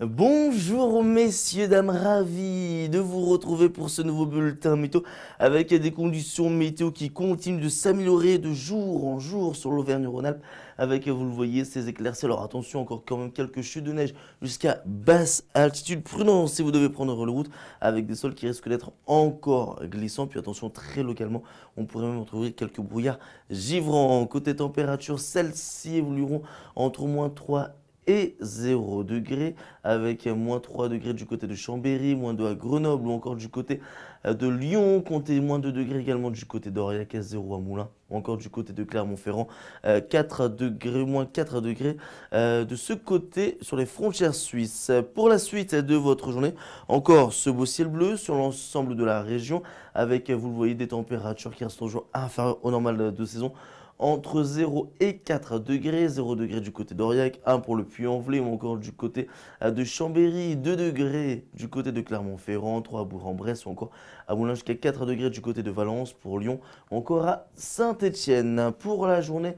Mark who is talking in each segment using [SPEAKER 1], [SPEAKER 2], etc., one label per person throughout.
[SPEAKER 1] Bonjour messieurs, dames, ravi de vous retrouver pour ce nouveau bulletin météo avec des conditions météo qui continuent de s'améliorer de jour en jour sur l'Auvergne-Rhône-Alpes avec, vous le voyez, ces éclaircies. Alors attention, encore quand même quelques chutes de neige jusqu'à basse altitude. Prudence si vous devez prendre le route avec des sols qui risquent d'être encore glissants. Puis attention, très localement, on pourrait même retrouver quelques brouillards givrants. Côté température, celles-ci évolueront entre moins 3 et et 0 degré, avec moins 3 degrés du côté de Chambéry, moins 2 à Grenoble ou encore du côté euh, de Lyon, comptez moins 2 degrés également du côté d'Aurillac 0 à Moulins, ou encore du côté de Clermont-Ferrand, 4 euh, degrés, moins 4 degrés euh, de ce côté sur les frontières suisses. Pour la suite de votre journée, encore ce beau ciel bleu sur l'ensemble de la région, avec, vous le voyez, des températures qui restent toujours inférieures au normal de saison entre 0 et 4 degrés. 0 degrés du côté d'Auriac, 1 pour le Puy-en-Velay ou encore du côté euh, de Chambéry, 2 degrés du côté de Clermont-Ferrand, 3 à Bourg-en-Bresse ou encore à Moulins jusqu'à 4 degrés du côté de Valence pour Lyon, encore à Saint-Étienne. Pour la journée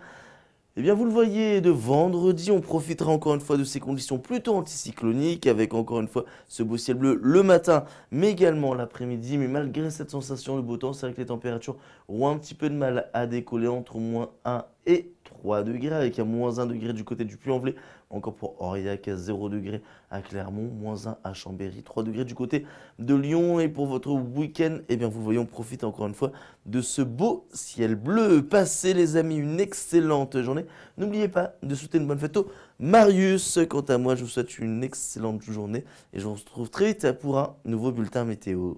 [SPEAKER 1] eh bien, vous le voyez, de vendredi, on profitera encore une fois de ces conditions plutôt anticycloniques, avec encore une fois ce beau ciel bleu le matin, mais également l'après-midi. Mais malgré cette sensation de beau temps, c'est vrai que les températures ont un petit peu de mal à décoller entre moins 1 et 3 degrés, avec un moins 1 degré du côté du Puy-en-Velay. Encore pour Aurillac, 0 degré à Clermont, moins 1 à Chambéry, 3 degrés du côté de Lyon. Et pour votre week-end, eh bien, vous voyons, encore une fois de ce beau ciel bleu. Passez, les amis, une excellente journée. N'oubliez pas de souhaiter une bonne fête au Marius. Quant à moi, je vous souhaite une excellente journée et je vous retrouve très vite pour un nouveau bulletin météo.